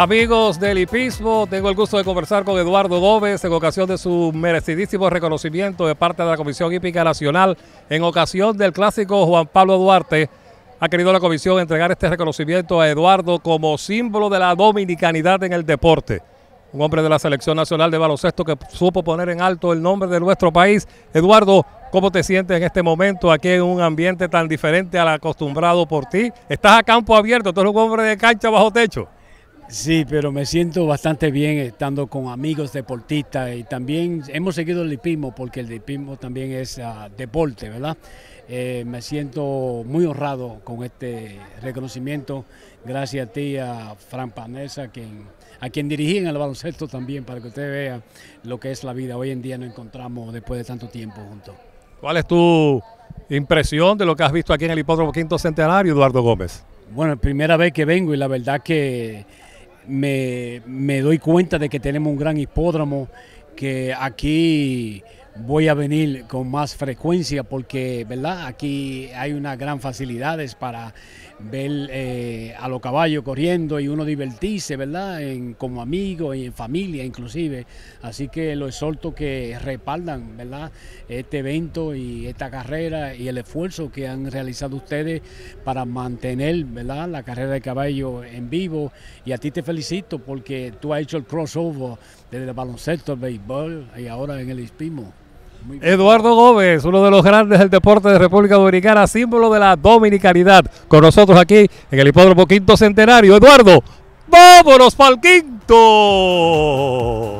Amigos del hipismo, tengo el gusto de conversar con Eduardo Gómez en ocasión de su merecidísimo reconocimiento de parte de la Comisión Hípica Nacional en ocasión del clásico Juan Pablo Duarte. Ha querido la comisión entregar este reconocimiento a Eduardo como símbolo de la dominicanidad en el deporte. Un hombre de la Selección Nacional de Baloncesto que supo poner en alto el nombre de nuestro país. Eduardo, ¿cómo te sientes en este momento aquí en un ambiente tan diferente al acostumbrado por ti? Estás a campo abierto, tú eres un hombre de cancha bajo techo. Sí, pero me siento bastante bien estando con amigos deportistas y también hemos seguido el lipismo porque el lipismo también es ah, deporte, ¿verdad? Eh, me siento muy honrado con este reconocimiento. Gracias a ti, a Fran Panesa, quien, a quien dirigí en el baloncesto también, para que usted vea lo que es la vida. Hoy en día nos encontramos después de tanto tiempo juntos. ¿Cuál es tu impresión de lo que has visto aquí en el Hipódromo Quinto Centenario, Eduardo Gómez? Bueno, primera vez que vengo y la verdad que me, me doy cuenta de que tenemos un gran hipódromo, que aquí voy a venir con más frecuencia porque, ¿verdad? Aquí hay unas gran facilidades para ver eh, a los caballos corriendo y uno divertirse, ¿verdad? como amigo y en familia inclusive. Así que lo exhorto que respaldan, ¿verdad? Este evento y esta carrera y el esfuerzo que han realizado ustedes para mantener, ¿verdad? La carrera de caballo en vivo. Y a ti te felicito porque tú has hecho el crossover desde el baloncesto, al béisbol y ahora en el espimo. Eduardo Gómez, uno de los grandes del deporte de República Dominicana, símbolo de la dominicanidad, con nosotros aquí en el Hipódromo Quinto Centenario. Eduardo, vámonos para el quinto.